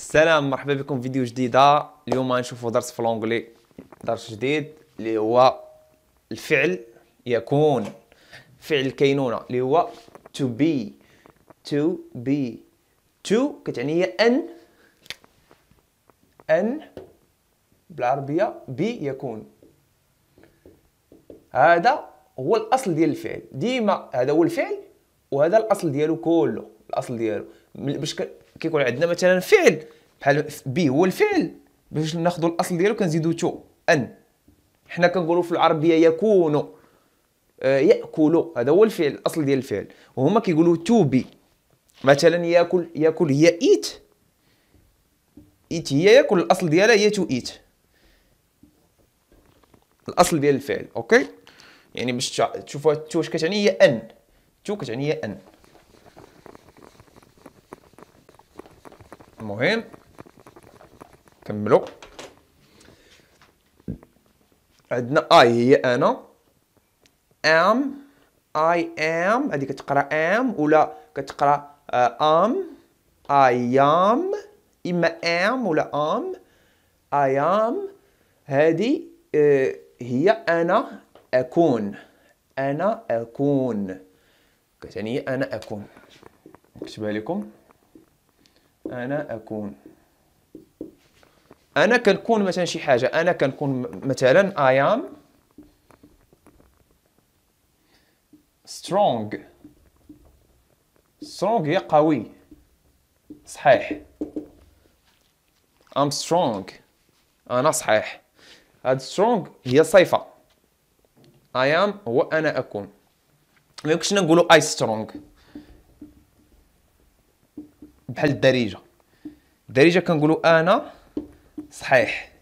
السلام مرحبا بكم في فيديو جديده اليوم غنشوفو درس في لونجلي درس جديد اللي هو الفعل يكون فعل كينونه اللي هو to be to be to كتعني هي ان ان بالعربيه بي يكون هذا هو الاصل ديال الفعل ديما هذا هو الفعل وهذا الاصل ديالو كله الاصل ديالو باش كيكون عندنا مثلا فعل بحال بي هو الفعل باش ناخذ الاصل ديالو كنزيدو تو ان حنا كنقولوا في العربيه يكون آه، ياكل هذا هو الفعل الاصل ديال الفعل وهما كيقولوا تو بي مثلا ياكل ياكل هي ايت ايت هي ياكل الاصل ديالها هي تو ايت الاصل ديال الفعل اوكي يعني باش تشوفوا تو واش كتعني هي ان تو كتعني هي ان المهم كملوا عندنا اي هي انا ام اي ام هذه كتقرا ام ولا كتقرا آه، ام اي ام اما ام ولا ام اي ام هذه آه، هي انا اكون انا اكون كتعني انا اكون نكتبها لكم انا اكون انا كنكون مثلا شي حاجه انا كنكون مثلا اي ام strong strong هي قوي صحيح I'm strong أنا صحيح هاد strong هي صفة I am هو أنا أكون ما يمكنش نقولوا I strong بحال الدارجه الدارجه كنقولوا انا صحيح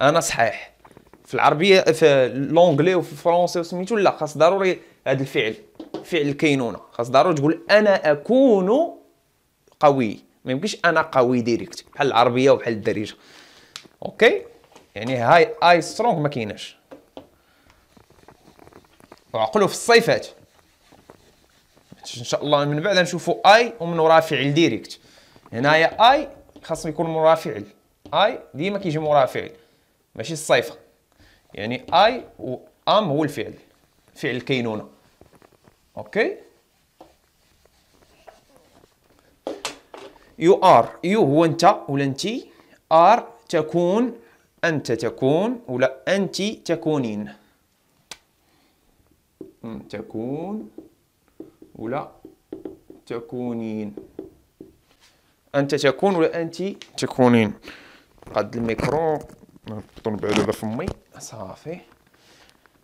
انا صحيح في العربيه في لونغلي وفي الفرنسي وسميتو لا خاص ضروري هذا الفعل فعل الكينونه خاص ضروري تقول انا اكون قوي ما يمكنش انا قوي ديريكت بحال العربيه وبحال الدارجه اوكي يعني هاي اي سترونغ ما كايناش وعقلوا في الصفات ان شاء الله من بعد نشوفوا اي ومن وراه فعل ديريكت هنايا اي خاصو يكون مورا فعل اي ديما كيجي مورا فعل ماشي الصيفه يعني اي و ام هو الفعل فعل كينونه اوكي يو ار يو هو انت ولا انت ار تكون انت تكون ولا انت تكونين تكون ولا تكونين انت تكون ولا انت تكونين قد الميكرو نهبطو نبعدو على فمي صافي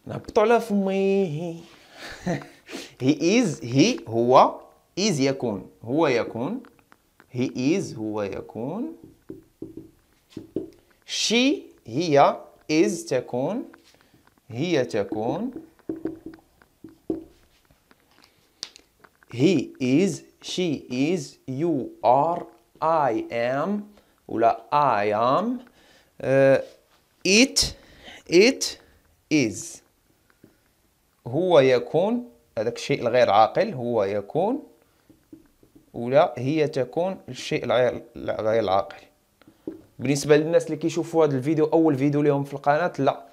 نهبطو على فمي هي از هي هو از يكون هو يكون هي از هو يكون شي هي از تكون هي تكون he is she is you are I am ولا I am uh, it it is هو يكون هذاك الشيء الغير عاقل هو يكون ولا هي تكون الشيء الغير غير العاقل بالنسبه للناس اللي كيشوفوا هذا الفيديو اول فيديو لهم في القناه لا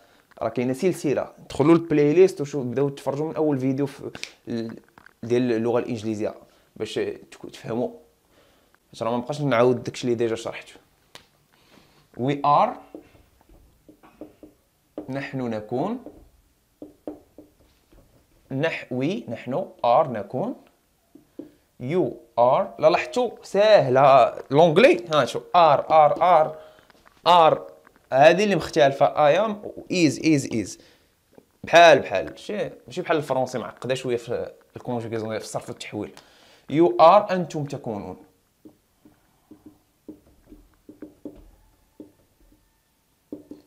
راه كاينه سلسله دخلوا البلاي ليست وشوفوا بداو تفرجوا من اول فيديو في ديال اللغه الانجليزيه باش تفهموا باش راه ما بقاش نعاود داكشي اللي ديجا شرحته وي ار نحن نكون نحوي نحن ار نكون يو ار لا لاحظتوا ساهله لونغلي ها شو ار ار ار ار هذه اللي مختلفه اي ام ايز ايز ايز بحال بحال ماشي ماشي بحال الفرنسي معقده شويه في الكونجوغيزون في صرف التحويل يو ار انتم تكونون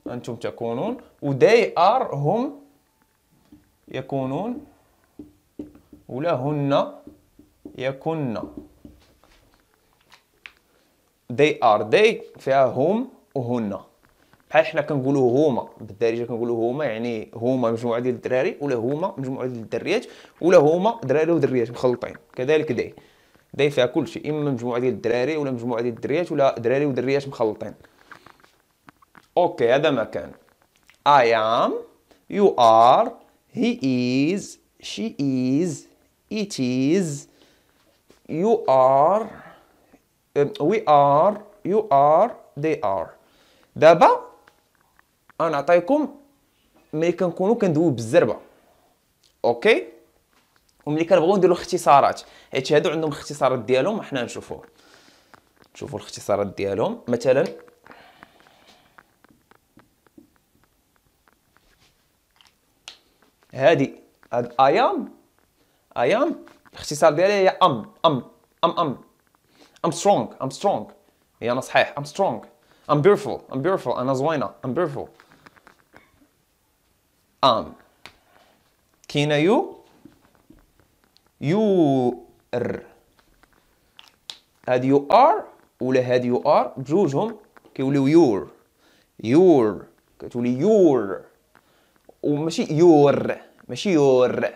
انتم تكونون و they are هم يكونون ولا هن يكن they are they فيها هم وهن بحال حنا كنقولوا هما بالدارجه كنقولوا هما يعني هما مجموعه ديال الدراري ولا هما مجموعه ديال الدريات ولا هما دراري ودريات مخلطين كذلك داي داي فيها كلشي اما مجموعه ديال الدراري ولا مجموعه ديال الدريات ولا دراري ودريات مخلطين اوكي هذا ما كان اي ام يو ار هي از شي از ات از يو ار وي ار يو ار دي ار دابا انا نعطيكم ملي كنكونوا كندويو بالزربه اوكي وملي كنبغيو نديرو اختصارات حيت هادو عندهم الاختصارات ديالهم حنا نشوفوه نشوفو الاختصارات ديالهم مثلا هادي هاد ايام ايام الاختصار ديالها هي ام ام ام ام ام سترونغ ام سترونغ هي انا صحيح ام سترونغ ام بيرفول ام بيرفول انا زوينه ام بيرفول ام كينا يو يو هاد يو ار ولا هاد يو ار بجوجهم كيوليو يور يور كتولي يور وماشي يور ماشي يور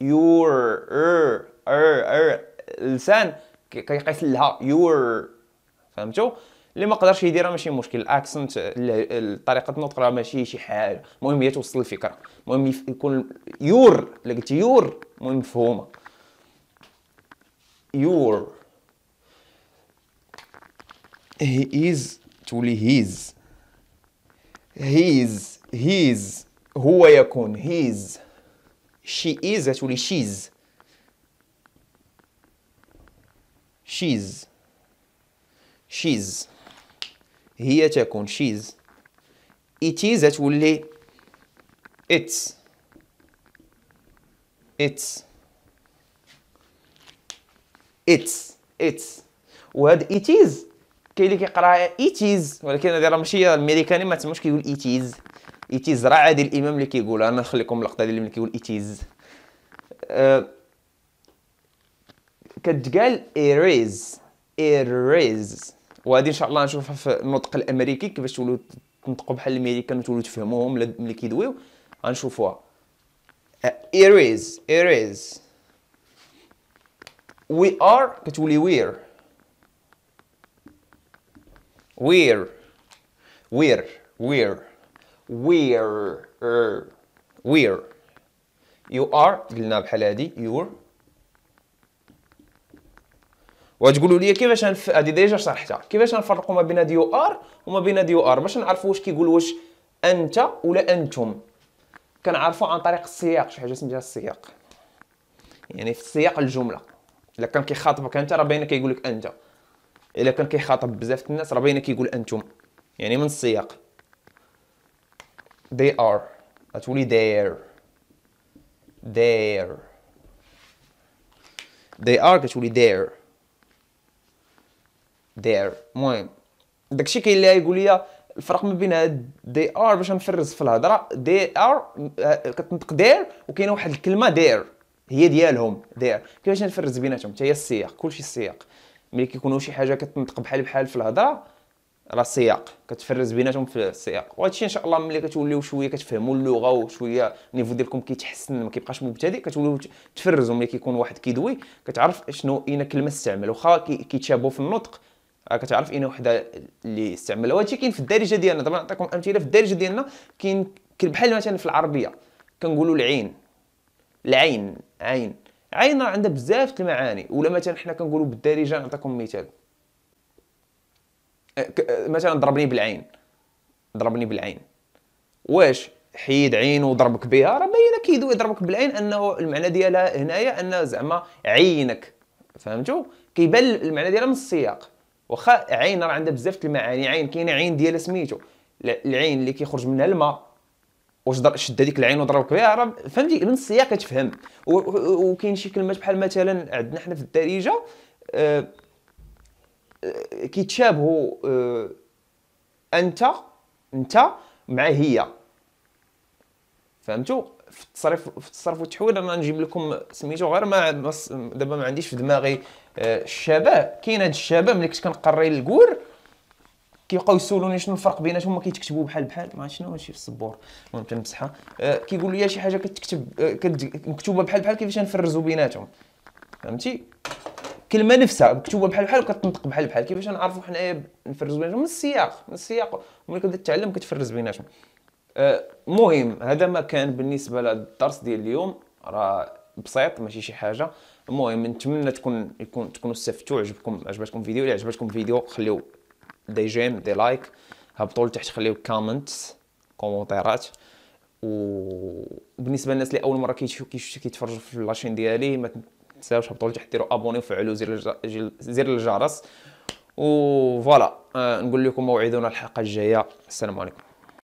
يور ار ار ار اللسان كيقيس لها يور فهمتوا اللي ما قدرش يديرها ماشي مشكل الاكسنت طريقه النطق راه ماشي شي حاجه المهم هي توصل الفكره المهم يكون يور اللي قلت يور المهم مفهومه يور هي از تولي هيز هيز هيز هو يكون هيز شي از تولي شيز شيز شيز هي تكون شيز إتيز تولي إتس إتس إتس إتس وهاد إتيز كاين اللي كيقراها إتيز ولكن هذه راه ماشي الامريكاني ما تسموش كيقول إتيز إتيز راه عادي الإمام اللي كيقولها أنا نخليكم اللقطة ديال اللي كيقول إتيز أه كتقال إيريز إيريز وهذه ان شاء الله نشوفها في النطق الامريكي كيفاش تولوا تنطقوا بحال الامريكان وتولوا تفهموهم ملي كيدويو غنشوفوها آه، here is وي ار we are كتولي وير وير وير وير وير وير you are قلنا بحال هادي يور وتقولوا لي كيفاش هنف... هذه ديجا شرحتها كيفاش نفرقوا ما بين ديو ار وما بين ديو ار باش نعرفوا واش كيقول واش انت ولا انتم كنعرفوا عن طريق السياق شي حاجه سميتها السياق يعني في سياق الجمله الا كان كيخاطبك انت راه باينه كيقول لك انت الا كان كيخاطب بزاف الناس راه باينه كيقول انتم يعني من السياق they are غتولي their their they are كتولي their دير المهم داكشي كاين اللي يقول لي الفرق ما بين هاد دي ار باش نفرز في الهضره دي ار آه، كتنطق دير وكاينه واحد الكلمه دير هي ديالهم دير كيفاش نفرز بيناتهم حتى هي السياق كلشي السياق ملي كيكونوا شي حاجه كتنطق بحال بحال في الهضره راه السياق كتفرز بيناتهم في السياق وهادشي ان شاء الله ملي كتوليو شويه كتفهموا اللغه وشويه النيفو ديالكم كيتحسن ما كيبقاش مبتدئ كتوليو تفرزوا ملي كيكون واحد كيدوي كتعرف شنو اين كلمه استعمل واخا كيتشابوا في النطق كتعرف اين وحده اللي استعملها وهادشي كاين في الدارجه ديالنا دابا نعطيكم امثله في الدارجه ديالنا كاين بحال مثلا في العربيه كنقولوا العين العين عين عين راه عندها بزاف د المعاني ولا مثلا حنا كنقولوا بالدارجه نعطيكم مثال أه، أه، مثلا ضربني بالعين ضربني بالعين واش حيد عين وضربك بها راه باينه كيدوي يضربك بالعين انه المعنى ديالها هنايا ان زعما عينك فهمتوا كيبان المعنى ديالها من السياق واخا عين راه عندها بزاف المعاني عين كاينه عين ديال سميتو العين اللي كيخرج منها الماء واش شد هذيك العين وضربك بها راه فهمتي من السياق كتفهم وكاين شي كلمات بحال مثلا عندنا حنا في الدارجه أه, آه، كيتشابهوا أه انت انت مع هي فهمتوا في التصريف في التصرف والتحويل انا نجيب لكم سميتو غير ما دابا ما عنديش في دماغي آه، الشبه كاين هاد الشباب ملي كنت كنقري الكور كيبقاو يسولوني شنو الفرق بيناتهم كيتكتبوا بحال بحال ما شنو هادشي في السبور المهم تنمسحها آه، كيقول لي شي حاجه كتكتب آه، مكتوبه بحال بحال كيفاش نفرزوا بيناتهم فهمتي كلمه نفسها مكتوبه بحال بحال وكتنطق بحال بحال كيفاش نعرفوا حنايا نفرزوا بيناتهم من السياق من السياق ملي كتبدا تتعلم كتفرز بيناتهم أه، مهم هذا ما كان بالنسبه للدرس ديال اليوم راه بسيط ماشي شي حاجه المهم نتمنى تكون يكون تكونوا استفدتوا عجبكم عجبتكم الفيديو الا عجبتكم الفيديو خليو دي جيم دي لايك هبطوا لتحت خليو كومنت كومونتيرات وبالنسبه للناس اللي اول مره كيشوفوا كيشوفوا كيتفرجوا في لاشين ديالي ما تنساوش هبطوا لتحت ديروا ابوني وفعلوا زر زر الجرس و فوالا أه، نقول لكم موعدنا الحلقه الجايه السلام عليكم